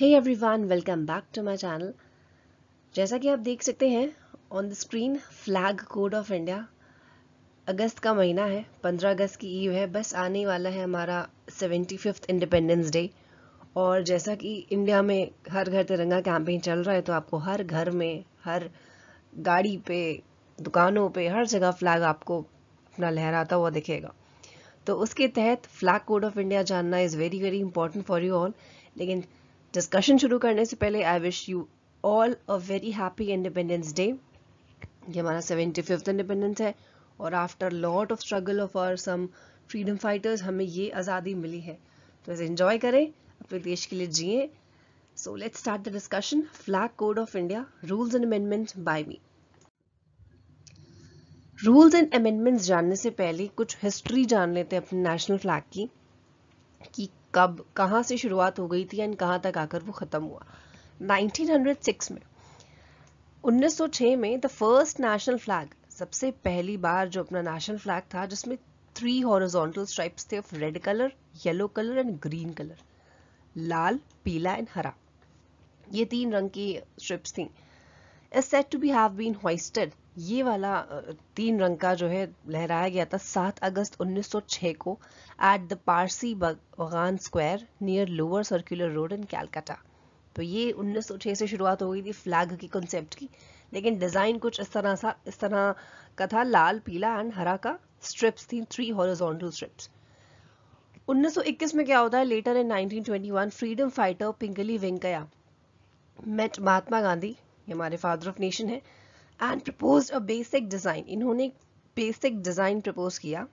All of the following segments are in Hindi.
Hey everyone welcome back to my channel जैसा कि आप देख सकते हैं on the screen flag code of India अगस्त का महीना है 15 अगस्त की ईव है बस आने वाला है हमारा सेवेंटी फिफ्थ इंडिपेंडेंस डे और जैसा कि इंडिया में हर घर तिरंगा कैंपेन चल रहा है तो आपको हर घर में हर गाड़ी पे दुकानों पे हर जगह फ्लैग आपको अपना लहराता हुआ दिखेगा तो उसके तहत फ्लैग कोड ऑफ इंडिया जानना is very very important for you all लेकिन डिस्कशन शुरू करने से पहले I wish you all a very happy independence day ये हमारा सेवेंटी फिफ्थ इंडिपेंडेंस है और after lot of struggle of our some freedom fighters हमें ये आज़ादी मिली है तो इसे इंजॉय करें अपने देश के लिए जिए so let's start the discussion flag code of India rules and amendment by me rules and amendments जानने से पहले कुछ हिस्ट्री जान लेते हैं अपने नेशनल फ्लैग की कि कब कहाँ से शुरुआत हो गई थी एंड कहाँ तक आकर वो ख़त्म हुआ 1906 में 1906 में द फर्स्ट नेशनल फ्लैग सबसे पहली बार जो अपना नेशनल फ्लैग था जिसमें थ्री हॉरिजॉन्टल स्ट्राइप्स थे of red colour yellow colour and green colour लाल पीला एंड हरा ये तीन रंग की स्ट्रिप्स थी is set to be have been hoisted ये वाला तीन रंग का जो है लहराया गया था 7 अगस्त 1906 को eight the Parsi Bagan square near lower circular road in Calcutta तो ये 1906 से शुरुआत हो गई थी फ्लैग की कंसेप्ट की लेकिन डिज़ाइन कुछ इस तरह सा इस तरह का था लाल पीला एंड हरा का स्ट्रिप्स थी थ्री हॉरिजॉन्टल स्ट्रिप्स 1921 में क्या होता है later in 1921 freedom fighter Pingali Venkayya met Mahatma Gandhi ये हमारे फादर ऑफ नेशन है and propose a basic design इन्होंने एक बेसिक डिज़ाइन प्रपोज किया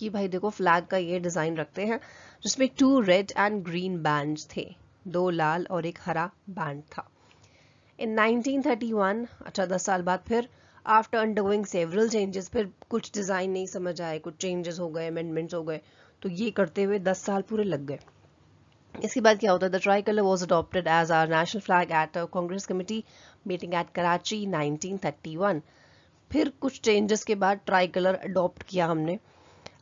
कि भाई देखो फ्लैग का ये डिज़ाइन रखते हैं जिसमें two red and green band थे दो लाल और एक हरा बैंड था इन 1931 अच्छा दस साल बाद फिर आफ्टर अंडरगोइंग सेवरल चेंजेस फिर कुछ डिज़ाइन नहीं समझ आए कुछ चेंजेस हो गए अमेंडमेंट्स हो गए तो ये करते हुए दस साल पूरे लग गए इसके बाद क्या होता है the tricolour was adopted as our national flag at Congress committee meeting at Karachi 1931 फिर कुछ चेंजेस के बाद ट्राई कलर अडॉप्ट किया हमने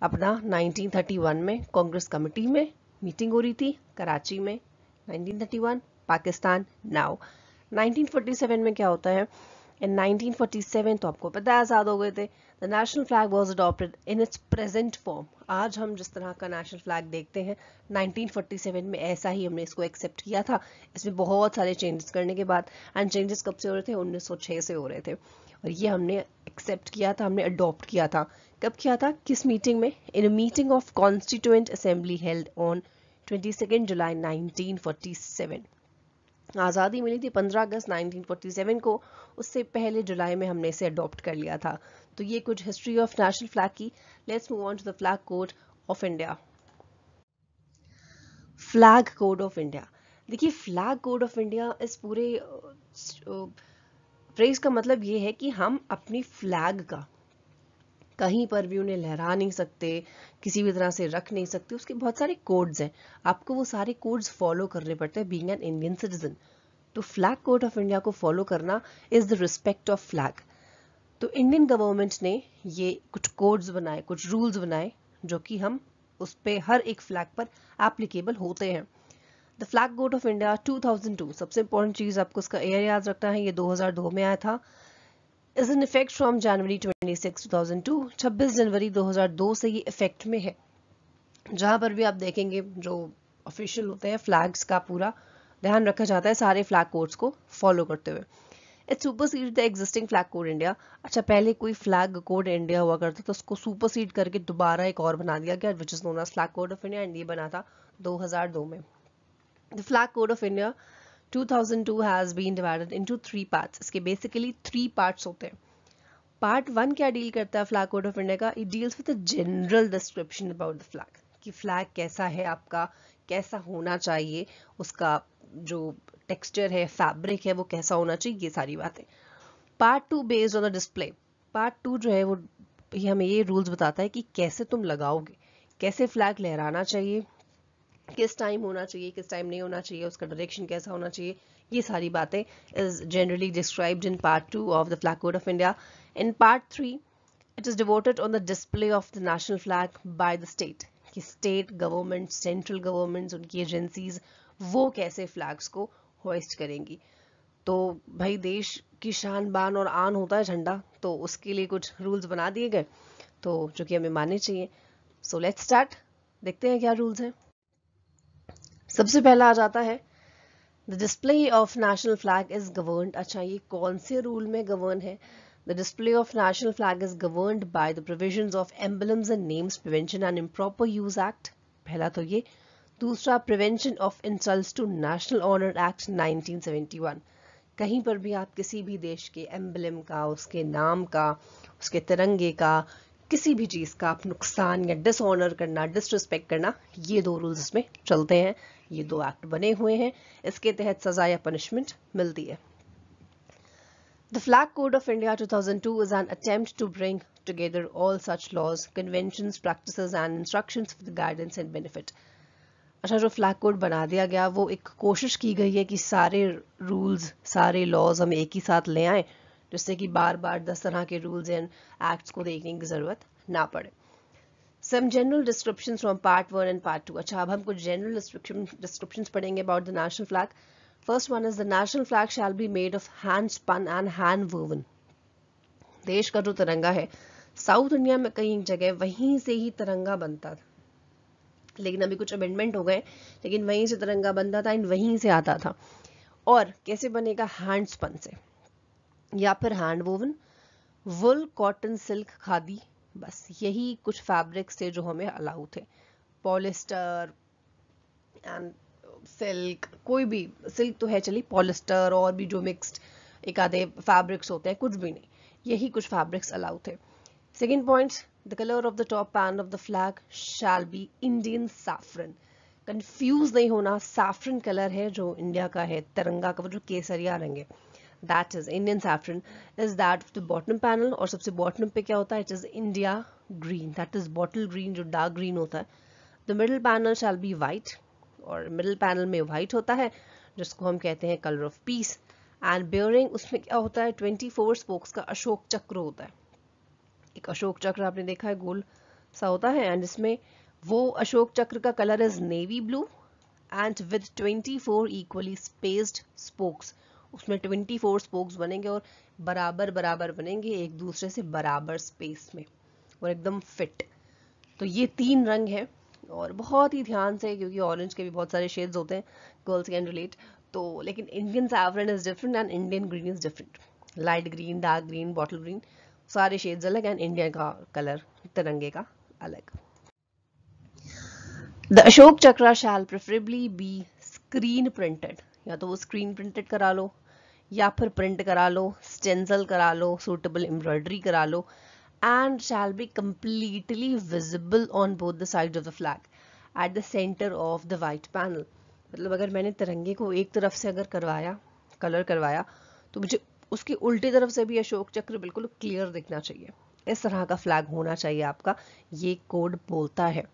अपना 1931 में कांग्रेस कमेटी में मीटिंग हो रही थी कराची में 1931 पाकिस्तान नाउ 1947 में क्या होता है इन 1947 तो आपको पता है आज़ाद हो गए थे the national flag was adopted in its present form आज हम जिस तरह का नेशनल फ्लैग देखते हैं 1947 में ऐसा ही हमने इसको एक्सेप्ट किया था इसमें बहुत सारे चेंजेस करने के बाद एंड चेंजेस कब से हो रहे थे 1906 से हो रहे थे और ये हमने एक्सेप्ट किया था हमने अडॉप्ट किया था कब किया था किस मीटिंग में in meeting of constituent assembly held on twenty July nineteen आज़ादी मिली थी 15 अगस्त 1947 को उससे पहले जुलाई में हमने इसे अडॉप्ट कर लिया था तो ये कुछ हिस्ट्री ऑफ नेशनल फ्लैग की let's move on to the flag code of India flag code of India देखिए फ्लैग कोड ऑफ इंडिया इस पूरे फ्रेज का मतलब ये है कि हम अपनी फ्लैग का कहीं पर भी उन्हें लहरा नहीं सकते किसी भी तरह से रख नहीं सकते उसके बहुत सारे कोड्स हैं आपको वो सारे कोड्स फॉलो करने पड़ते हैं बींग एन इंडियन सिटीजन तो फ्लैग कोड ऑफ इंडिया को फॉलो करना is the respect of flag तो इंडियन गवर्नमेंट ने ये कुछ कोड्स बनाए कुछ रूल्स बनाए जो कि हम उस पर हर एक फ्लैग पर एप्लीकेबल होते हैं the flag code of India 2002 सबसे इंपॉर्टेंट चीज़ आपको उसका एयर याद रखना है ये 2002 में आया था is in effect from January 26 2002 26 जनवरी 2002 से ये इफेक्ट में है जहां पर भी आप देखेंगे जो ऑफिशियल होते हैं फ्लैग्स का पूरा ध्यान रखा जाता है सारे फ्लैग कोड्स को फॉलो करते हुए it supersede the existing flag code India अच्छा पहले कोई फ्लैग कोड इंडिया हुआ करता था तो उसको सुपर सीड करके दोबारा एक और बना दिया गया which is known as flag code of India and ये बना था दो में the flag code of India 2002 has been divided into three parts. इसके basically three parts होते हैं Part one क्या deal करता है flag code of India का It deals with the general description about the flag. कि flag कैसा है आपका कैसा होना चाहिए उसका जो texture है fabric है वो कैसा होना चाहिए ये सारी बातें Part two based on the display. Part two जो है वो ये हमें ये rules बताता है कि कैसे तुम लगाओगे कैसे flag लहराना चाहिए किस टाइम होना चाहिए किस टाइम नहीं होना चाहिए उसका डायरेक्शन कैसा होना चाहिए ये सारी बातें is generally described in part two of the flag code of India in part three it is devoted on the display of the national flag by the state कि स्टेट गवर्नमेंट सेंट्रल गवर्नमेंट उनकी एजेंसीज वो कैसे फ्लैग्स को होस्ट करेंगी तो भाई देश की शान बान और आन होता है झंडा तो उसके लिए कुछ रूल्स बना दिए गए तो जो कि हमें मानने चाहिए सो लेट्स स्टार्ट देखते हैं क्या रूल्स हैं सबसे पहला आ जाता है the display of national flag is govern अच्छा ये कौन से रूल में गवर्न है the display of national flag is govern by the provision of emblems and names prevention and improper use act पहला तो ये दूसरा prevention of insult to national honour act 1971 कहीं पर भी आप किसी भी देश के एम्बलम का उसके नाम का उसके तिरंगे का किसी भी चीज़ का आप नुकसान या डिसऑनर करना डिसरिस्पेक्ट करना ये दो रूल्स इसमें चलते हैं ये दो एक्ट बने हुए हैं इसके तहत सज़ा या पनिशमेंट मिलती है the flag code of India 2002 is an attempt to bring together all such laws, conventions, practices and instructions for the guidance and benefit अच्छा जो फ्लैग कोड बना दिया गया वो एक कोशिश की गई है कि सारे रूल्स सारे लॉज हम एक ही साथ ले आए जिससे कि बार बार दस तरह के रूल्स एंड एक्ट्स को देखने की ज़रूरत ना पड़े some general description from part one and part two अच्छा अब हम कुछ जनरल डिस्क्रिप्शन पढ़ेंगे about the national flag first one is the national flag shall be made of hand spun and hand woven देश का जो तिरंगा है साउथ इंडिया में कई जगह वहीं से ही तिरंगा बनता था लेकिन अभी कुछ अमेंडमेंट हो गए लेकिन वहीं से तिरंगा बनता था एंड वहीं से आता था और कैसे बनेगा हैंड स्पन से या फिर hand woven wool cotton silk khadi बस यही कुछ फैब्रिक्स थे जो हमें अलाउ थे पॉलिस्टर एंड सिल्क कोई भी सिल्क तो है चली पॉलिस्टर और भी जो मिक्स्ड एक आधे फैब्रिक्स होते हैं कुछ भी नहीं यही कुछ फैब्रिक्स अलाउ थे second point the colour of the top pan of the flag shall be Indian saffron confuse नहीं होना सैफरन कलर है जो इंडिया का है तिरंगा का वो जो केसरिया रंग है that is Indian saffron is that the bottom panel और सबसे बॉटम पे क्या होता है it is India green that is bottle green जो डार्क ग्रीन होता है the middle panel shall be white और मिडल पैनल में वाइट होता है जिसको हम कहते हैं colour of peace and bearing उसमें क्या होता है ट्वेंटी फोर स्पोक्स का अशोक चक्र होता है एक अशोक चक्र आपने देखा है गोल सा होता है एंड इसमें वो अशोक चक्र का colour is navy blue and with twenty four equally spaced spokes उसमें ट्वेंटी फोर स्पोक्स बनेंगे और बराबर बराबर बनेंगे एक दूसरे से बराबर स्पेस में और एकदम फिट तो ये तीन रंग हैं और बहुत ही ध्यान से क्योंकि ऑरेंज के भी बहुत सारे शेड्स होते हैं गर्ल्स कैन रिलेट तो लेकिन Indian saffron is different and Indian green is different light green dark green bottle green सारे शेड्स अलग एंड इंडिया का कलर तिरंगे का अलग the Ashoka Chakra shall preferably be screen printed या तो वो स्क्रीन प्रिंटेड करा लो या फिर प्रिंट करा लो स्टेंसल करा लो सूटेबल एम्ब्रॉयडरी करा लो and shall be completely visible on both the side of the flag at the centre of the white panel मतलब अगर मैंने तिरंगे को एक तरफ से अगर करवाया कलर करवाया तो मुझे उसकी उल्टी तरफ से भी अशोक चक्र बिल्कुल क्लियर दिखना चाहिए इस तरह का फ्लैग होना चाहिए आपका ये कोड बोलता है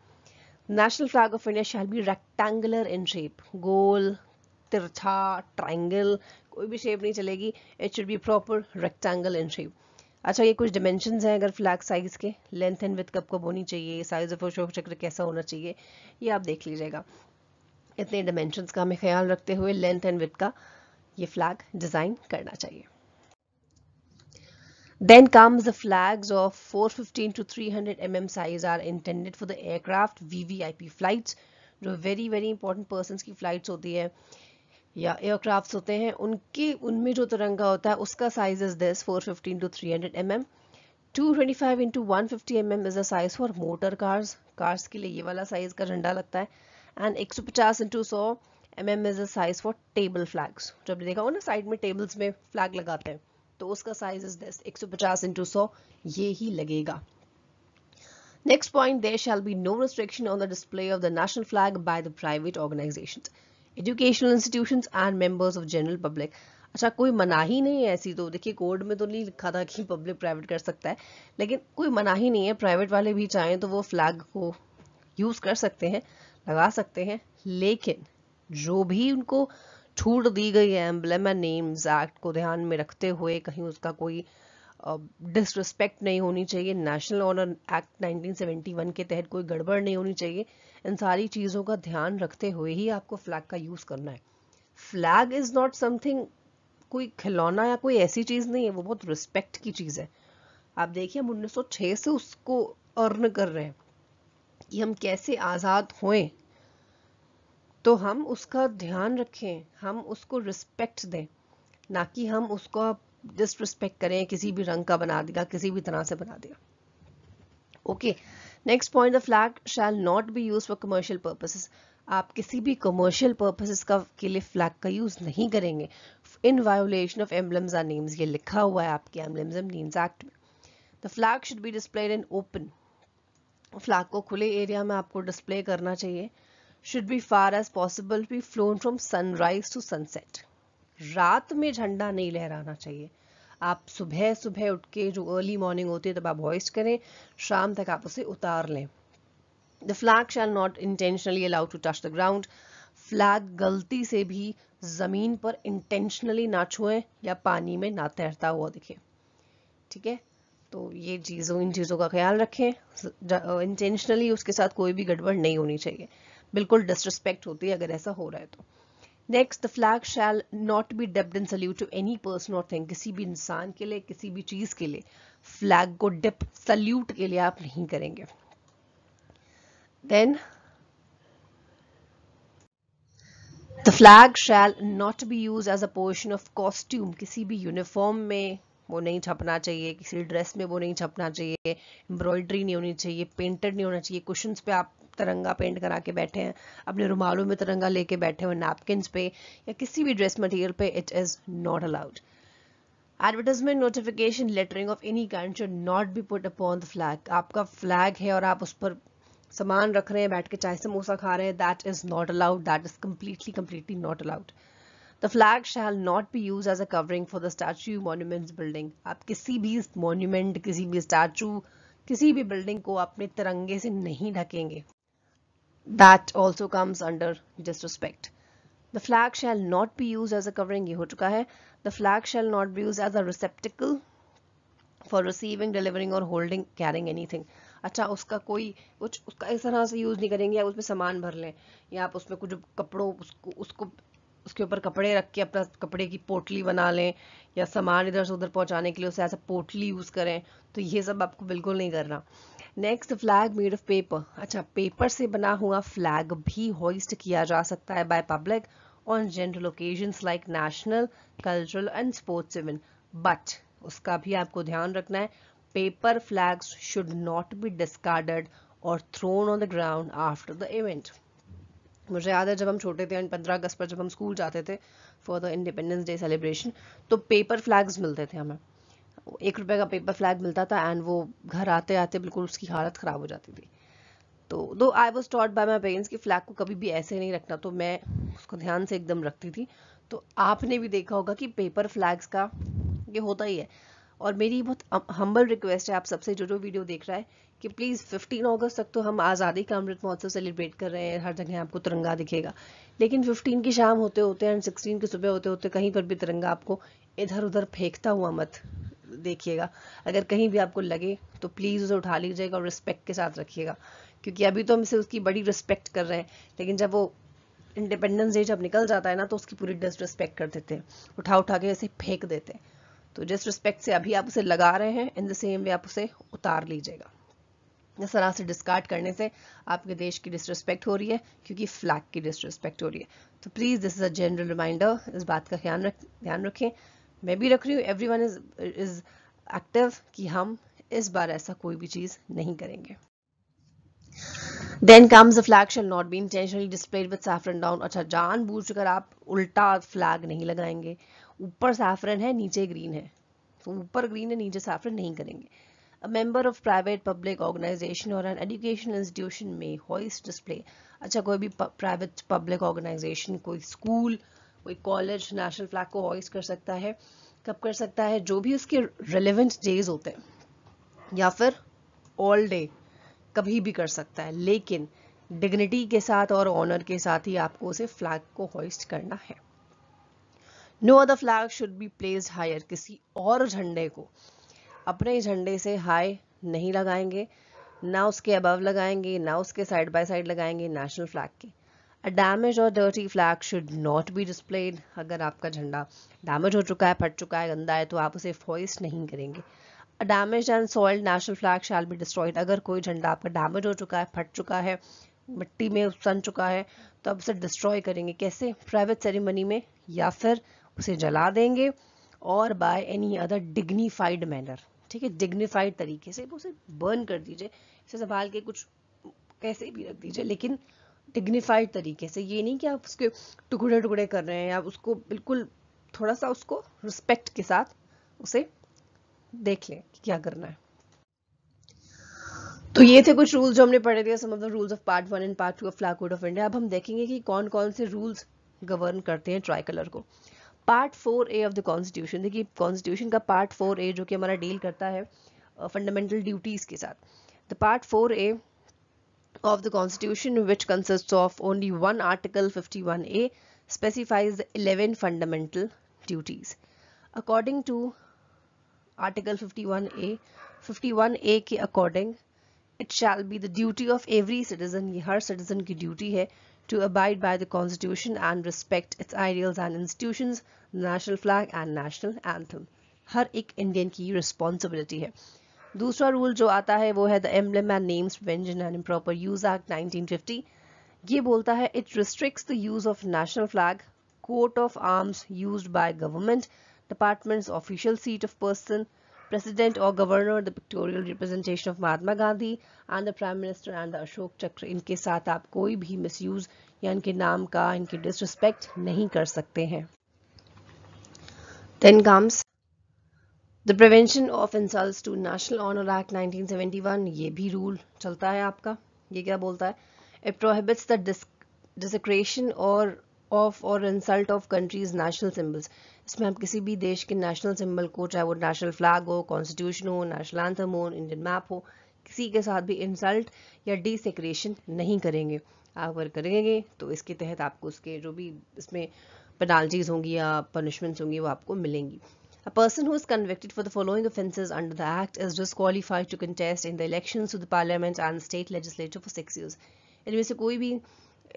national flag of India shall be rectangular in shape गोल तिरछा ट्राइंगल कोई भी शेप नहीं चलेगी it should be proper rectangle in shape अच्छा ये कुछ डिमेंशन हैं अगर फ्लैग साइज़ के लेंथ एंड विथ कब कब होनी चाहिए साइज़ ऑफ अशोक चक्र कैसा होना चाहिए ये आप देख लीजिएगा इतने डिमेंशन का हमें ख्याल रखते हुए लेंथ एंड विथ का ये फ्लैग डिज़ाइन करना चाहिए Then comes the flags of 415 to 300 mm size are intended for the aircraft VVIP flights. जो very very important persons की flights होती है या एयरक्राफ्ट होते हैं उनकी उनमें जो तिरंगा होता है उसका size is this 415 fifteen to three hundred M M to twenty five into one fifty M M is the size for motor cars cars के लिए ये वाला साइज का झंडा लगता है एंड एक सौ पचास इंटू सौ M M is a size for table flags जब देखा हो ना साइड में टेबल्स में फ्लैग लगाते हैं तो उसका साइज इज दिस एक सौ पचास इंटू सौ ये ही लगेगा next point there shall be no restriction on the display of the national flag by the private organisation educational institutions and members of general public अच्छा कोई मनाही नहीं है ऐसी तो देखिए कोर्ट में तो नहीं लिखा था कि पब्लिक प्राइवेट कर सकता है लेकिन कोई मनाही नहीं है प्राइवेट वाले भी चाहें तो वो फ्लैग को यूज़ कर सकते हैं लगा सकते हैं लेकिन जो भी उनको छूट दी गई है एम्बलम एंड नेम्स एक्ट को ध्यान में रखते हुए कहीं उसका कोई डिसरिस्पेक्ट नहीं होनी चाहिए नेशनल ऑनर एक्ट 1971 के तहत कोई गड़बड़ नहीं होनी चाहिए इन सारी चीज़ों का ध्यान रखते हुए ही आपको फ्लैग का यूज़ करना है फ्लैग इज़ नॉट समथिंग कोई खिलौना या कोई ऐसी चीज़ नहीं है वो बहुत रिस्पेक्ट की चीज़ है आप देखिए हम उन्नीस से उसको अर्न कर रहे हैं कि हम कैसे आज़ाद हुए तो हम उसका ध्यान रखें हम उसको रिस्पेक्ट दें ना कि हम उसको डिसरिस्पेक्ट करें किसी भी रंग का बना देगा किसी भी तरह से बना देगा okay next point the flag shall not be use for commercial purposes आप किसी भी कमर्शियल पर्पसेस का के लिए फ्लैग का यूज नहीं करेंगे in violation of emblems or names ये लिखा हुआ है आपके एम्बलम्स एंड नेम्स एक्ट में the flag should be displayed in open flag को खुले एरिया में आपको डिस्प्ले करना चाहिए should be far as possible be flown from sunrise to sunset रात में झंडा नहीं लहराना चाहिए आप सुबह सुबह उठ के जो अर्ली मॉर्निंग होती है तब आप वॉइस करें शाम तक आप उसे उतार लें the flag shall not intentionally allow to touch the ground flag गलती से भी ज़मीन पर इंटेंशनली ना छुएं या पानी में ना तैरता हुआ दिखे ठीक है तो ये चीज़ों इन चीज़ों का ख्याल रखें इंटेंशनली उसके साथ कोई भी गड़बड़ नहीं होनी चाहिए बिल्कुल डिसरिस्पेक्ट होती है अगर ऐसा हो रहा है तो next the flag shall not be dipped in salute to any person or thing किसी भी इंसान के लिए किसी भी चीज़ के लिए फ्लैग को डिप सल्यूट के लिए आप नहीं करेंगे then the flag shall not be use as a portion of costume किसी भी यूनिफॉर्म में वो नहीं छपना चाहिए किसी ड्रेस में वो नहीं छपना चाहिए एम्ब्रॉयडरी नहीं होनी चाहिए पेंटेड नहीं होना चाहिए क्वेश्चन पे आप तिरंगा पेंट करा के बैठे हैं अपने रुमालों में तिरंगा लेके बैठे हुए नैपकिन पे या किसी भी ड्रेस मटेरियल पे it is not allowed advertisement notification lettering of any kind should not be put upon the flag आपका फ्लैग है और आप उस पर सामान रख रहे हैं बैठ के चाय समोसा खा रहे हैं that is not allowed that is completely completely not allowed the flag shall not be use as a covering for the statue monuments building आप किसी भी मोन्यूमेंट किसी भी स्टैचू किसी भी बिल्डिंग को अपने तिरंगे से नहीं ढकेंगे that also comes under disrespect the flag shall not be used as a covering ye ho chuka hai the flag shall not be used as a receptacle for receiving delivering or holding carrying anything अच्छा उसका कोई कुछ उसका इस तरह से यूज़ नहीं करेंगे या उसमें सामान भर लें या आप उसमें कुछ कपड़ों उसको उसको उसके ऊपर कपड़े रख के अपना कपड़े की पोटली बना लें या सामान इधर से उधर पहुंचाने के लिए उसे ऐसा पोटली यूज़ करें तो ये सब आपको बिल्कुल नहीं करना next flag made of paper अच्छा पेपर से बना हुआ फ्लैग भी होइस्ट किया जा सकता है by public on general occasion like national cultural and sports event but उसका भी आपको ध्यान रखना है paper flags should not be discarded or thrown on the ground after the event मुझे याद है जब हम छोटे थे पंद्रह अगस्त पर जब हम स्कूल जाते थे for the independence day celebration तो पेपर फ्लैग्स मिलते थे हमें एक रुपए का पेपर फ्लैग मिलता था एंड वो घर आते आते बिल्कुल उसकी हालत ख़राब हो जाती थी तो though I was taught by my parents कि फ्लैग को कभी भी ऐसे नहीं रखना तो मैं उसको ध्यान से एकदम रखती थी तो आपने भी देखा होगा कि पेपर फ्लैग्स का ये होता ही है और मेरी बहुत हम्बल रिक्वेस्ट है आप सबसे जो जो वीडियो देख रहा है कि प्लीज़ 15 अगस्त तक तो हम आज़ादी का अमृत महोत्सव सेलिब्रेट कर रहे हैं हर जगह आपको तिरंगा दिखेगा लेकिन 15 की शाम होते होते एंड 16 की सुबह होते होते कहीं पर भी तिरंगा आपको इधर उधर फेंकता हुआ मत देखिएगा अगर कहीं भी आपको लगे तो प्लीज़ उसे उठा लीजिएगा और रिस्पेक्ट के साथ रखिएगा क्योंकि अभी तो हम इसे उसकी बड़ी रिस्पेक्ट कर रहे हैं लेकिन जब वो इंडिपेंडेंस डे जब निकल जाता है ना तो उसकी पूरी डिसरिस्पेक्ट कर देते हैं उठा उठा के ऐसे फेंक देते हैं तो जिस रिस्पेक्ट से अभी आप उसे लगा रहे हैं इन द सेम वे आप उसे उतार लीजिएगा इस तरह से डिस्कार्ड करने से आपके देश की डिसरिस्पेक्ट हो रही है क्योंकि फ्लैग की डिसरिस्पेक्ट हो रही है तो please this is a general reminder इस बात का ख्याल रख ध्यान रखें मैं भी रख रही हूँ everyone is is active कि हम इस बार ऐसा कोई भी चीज़ नहीं करेंगे then comes the flag shall not be intentionally displayed with saffron down अच्छा जान बूझ कर आप उल्टा फ्लैग नहीं लगाएंगे ऊपर सैफरन है नीचे ग्रीन है तो ऊपर ग्रीन है नीचे सैफरन नहीं करेंगे a member of private public organisation or an education institution में हॉइस डिस्प्ले अच्छा कोई भी प्राइवेट पब्लिक ऑर्गेनाइजेशन कोई स्कूल कोई कॉलेज नेशनल फ्लैग को हॉइस्ट कर सकता है कब कर सकता है जो भी उसके रिलेवेंट डेज होते हैं या फिर ऑल डे कभी भी कर सकता है लेकिन डिग्निटी के साथ और ऑनर के साथ ही आपको उसे फ्लैग को हॉइस्ट करना है no other flag should be placed higher किसी और झंडे को अपने झंडे से हाई नहीं लगाएंगे ना उसके अबव लगाएंगे ना उसके साइड बाय साइड लगाएंगे नेशनल फ्लैग के A damage or dirty flag should not be displayed अगर आपका झंडा डैमेज हो चुका है फट चुका है गंदा है तो आप उसे फॉइस्ट नहीं करेंगे A damaged and soiled national flag shall be destroyed. अगर कोई झंडा आपका डैमेज हो चुका है फट चुका है मिट्टी में सन चुका है तो आप उसे डिस्ट्रॉय करेंगे कैसे प्राइवेट सेरेमनी में या फिर उसे जला देंगे और by any other dignified manner ठीक है डिग्निफाइड तरीके से उसे बर्न कर दीजिए इसे संभाल के कुछ कैसे भी रख दीजिए लेकिन डिग्निफाइड तरीके से ये नहीं कि आप उसके टुकड़े टुकड़े कर रहे हैं आप उसको बिल्कुल थोड़ा सा उसको रिस्पेक्ट के साथ उसे देख लें कि क्या करना है तो ये थे कुछ रूल्स जो हमने पढ़े थे some of the rules of part one and part two of flag code of India अब हम देखेंगे कि कौन कौन से रूल्स गवर्न करते हैं ट्राई कलर को part four A of the constitution देखिए कॉन्स्टिट्यूशन का पार्ट फोर ए जो कि हमारा डील करता है फंडामेंटल uh, ड्यूटीज़ के साथ the part four A of the Constitution, which consists of only one Article 51A, specifies the 11 fundamental duties. According to Article 51A, 51A के according, it shall be the duty of every citizen, her citizen ki duty hai to abide by the Constitution and respect its ideals and institutions, national flag and national anthem. her ek Indian ki responsibility hai. दूसरा रूल जो आता है वो है the emblem and names prevention and improper use act 1950 ये बोलता है it restricts the use of national flag coat of arms use by government departments official seal of person president or governor the pictorial representation of Mahatma Gandhi and the prime minister and the Ashoka Chakra इनके साथ आप कोई भी यूज या इनके नाम का इनके डिसरिस्पेक्ट नहीं कर सकते हैं the prevention of insult to national honour act 1971 ये भी रूल चलता है आपका ये क्या बोलता है it prohibits the डिसक्रेशन or of or insult of countries national symbols इसमें आप किसी भी देश के नेशनल सिम्बल को चाहे वो नेशनल फ्लैग हो कॉन्स्टिट्यूशन हो नेशनल एंथम हो इंडियन मैप हो किसी के साथ भी इंसल्ट या डिसक्रेशन नहीं करेंगे आप अगर करेंगे तो इसके तहत आपको उसके जो भी इसमें पेनाल्टीज होंगी या पनिशमेंट्स होंगी वो आपको मिलेंगी A person who is convicted for the following offences under the Act is disqualified to contest in the elections to the Parliament and the State Legislature for six years. इनमें से कोई भी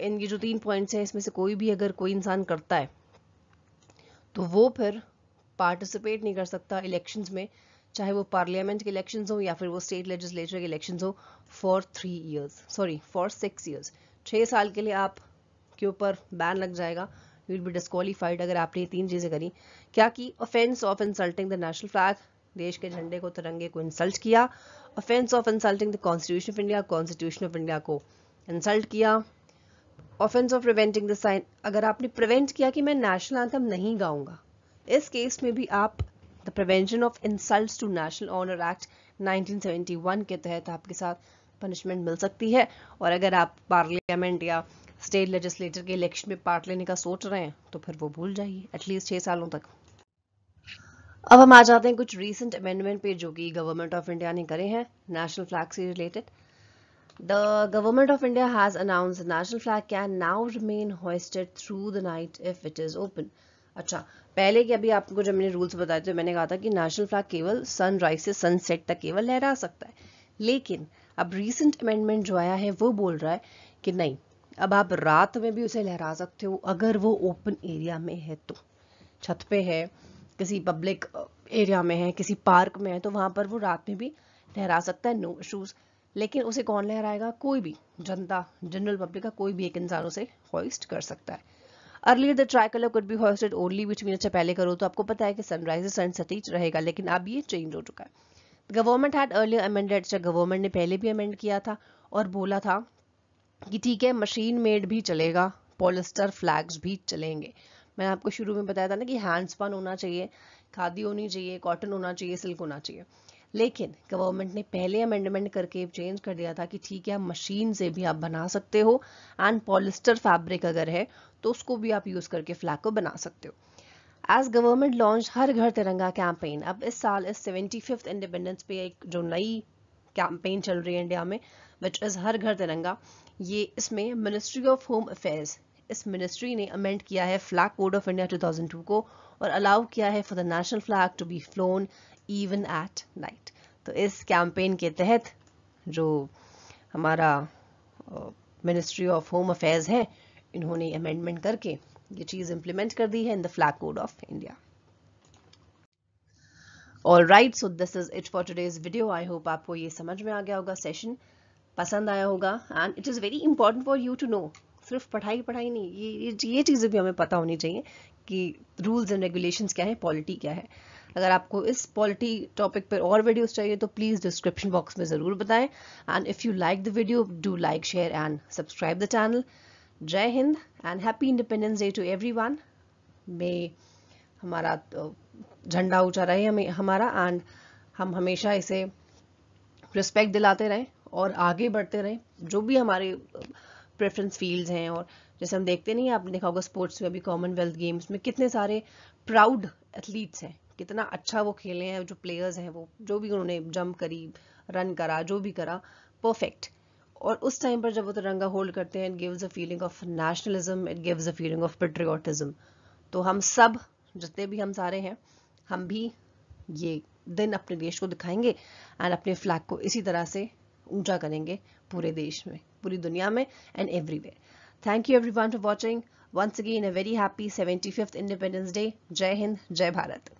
इन ये जो तीन पॉइंट्स हैं इसमें से कोई भी अगर कोई इंसान करता है तो वो फिर पार्टिसिपेट नहीं कर सकता इलेक्शंस में चाहे वो पार्लियामेंट के इलेक्शंस हो या फिर वो स्टेट लेजिस्लेचर के इलेक्शंस हो for three years sorry for six years छः साल के लिए आप के ऊपर बैन लग जाएगा यू विल बी डिस्कालीफाइड अगर आपने ये तीन चीज़ें करी क्या की offence of insulting the national flag देश के झंडे को तिरंगे को इंसल्ट किया offence of insulting the constitution of India constitution of India को इंसल्ट किया offence of preventing the sign अगर आपने प्रिवेंट किया कि मैं नेशनल एंथम नहीं गाऊंगा इस केस में भी आप the prevention of insult to national honour act 1971 के तहत आपके साथ पनिशमेंट मिल सकती है और अगर आप पार्लियामेंट या स्टेट लेजिस्लेटर के इलेक्शन में पार्ट लेने का सोच रहे हैं तो फिर वो भूल जाइए एटलीस्ट छह सालों तक अब हम आ जाते हैं कुछ रीसेंट अमेंडमेंट पे जो कि गवर्नमेंट ऑफ इंडिया ने करे हैं नेशनल फ्लैग से related the government of India has announce national flag can now remain hoisted through the night if it is open अच्छा पहले कि अभी आपको जब मैंने रूल्स बताए थे मैंने कहा था कि नेशनल फ्लैग केवल सनराइज से सनसेट तक केवल लहरा सकता है लेकिन अब रीसेंट अमेंडमेंट जो आया है वो बोल रहा है कि नहीं अब आप रात में भी उसे लहरा सकते हो अगर वो ओपन एरिया में है तो छत पे है किसी पब्लिक एरिया में है किसी पार्क में है तो वहां पर वो रात में भी लहरा सकता है नो इशूज़ लेकिन उसे कौन लहराएगा कोई भी जनता जनरल पब्लिक का कोई भी एक इंसान उसे हॉइस्ट कर सकता है earlier the tricolour could be hoisted only between अच्छा पहले करो तो आपको पता है कि सनराइज सन सतीज रहेगा लेकिन अब ये चेंज हो चुका है गवर्नमेंट हैड अर्लियर अमेंडेड अच्छा गवर्नमेंट ने पहले भी अमेंड किया था और बोला था कि ठीक है मशीन मेड भी चलेगा पॉलिस्टर फ्लैग्स भी चलेंगे मैंने आपको शुरू में बताया था ना कि हैंड होना चाहिए खादी होनी चाहिए कॉटन होना चाहिए सिल्क होना चाहिए लेकिन गवर्नमेंट ने पहले अमेंडमेंट करके चेंज कर दिया था कि ठीक है मशीन से भी आप बना सकते हो एंड पॉलिस्टर फैब्रिक अगर है तो उसको भी आप यूज़ करके फ्लैग को बना सकते हो एज गवर्नमेंट लॉन्च हर घर तिरंगा कैंपेन अब इस साल इस सेवेंटी फिफ्थ इंडिपेंडेंस पे एक जो नई कैंपेन चल रही है इंडिया में विच इज़ हर घर तिरंगा ये इसमें मिनिस्ट्री ऑफ होम अफेयर्स इस मिनिस्ट्री ने अमेंड किया है फ्लैग कोड ऑफ इंडिया 2002 को और अलाउ किया है for the national flag to be flown even at night तो इस कैंपेन के तहत जो हमारा मिनिस्ट्री ऑफ होम अफेयर्स है इन्होंने अमेंडमेंट करके ये चीज़ इंप्लीमेंट कर दी है in the flag code of India all right so this is it for today's video I hope आपको ये समझ में आ गया होगा सेशन पसंद आया होगा and it is very important for you to know सिर्फ पढ़ाई पढ़ाई नहीं ये ये चीज़ें भी हमें पता होनी चाहिए कि रूल्स एंड रेगुलेशंस क्या है पॉलिटी क्या है अगर आपको इस पॉलिटी टॉपिक पर और वीडियोस चाहिए तो प्लीज़ डिस्क्रिप्शन बॉक्स में ज़रूर बताएं and if you like the video do like share and subscribe the channel जय Hind and happy independence day to everyone हमारा झंडा ऊंचा रहे हमें हमारा एंड हम हमेशा इसे रिस्पेक्ट दिलाते रहें और आगे बढ़ते रहें जो भी हमारे प्रेफरेंस फील्ड्स हैं और जैसे हम देखते नहीं आपने देखा होगा स्पोर्ट्स में अभी कॉमनवेल्थ गेम्स में कितने सारे प्राउड एथलीट्स हैं कितना अच्छा वो खेले हैं जो प्लेयर्स हैं वो जो भी उन्होंने जंप करी रन करा जो भी करा परफेक्ट और उस टाइम पर जब वो तिरंगा होल्ड करते हैं it gives a feeling of nationalism it gives a feeling of patriotism तो हम सब जितने भी हम सारे हैं हम भी ये दिन अपने देश को दिखाएंगे एंड अपने फ्लैग को इसी तरह से ऊंचा करेंगे पूरे देश में पूरी दुनिया में and every way thank you everyone for watching once again a very happy seventy fifth independence day जय हिंद जय भारत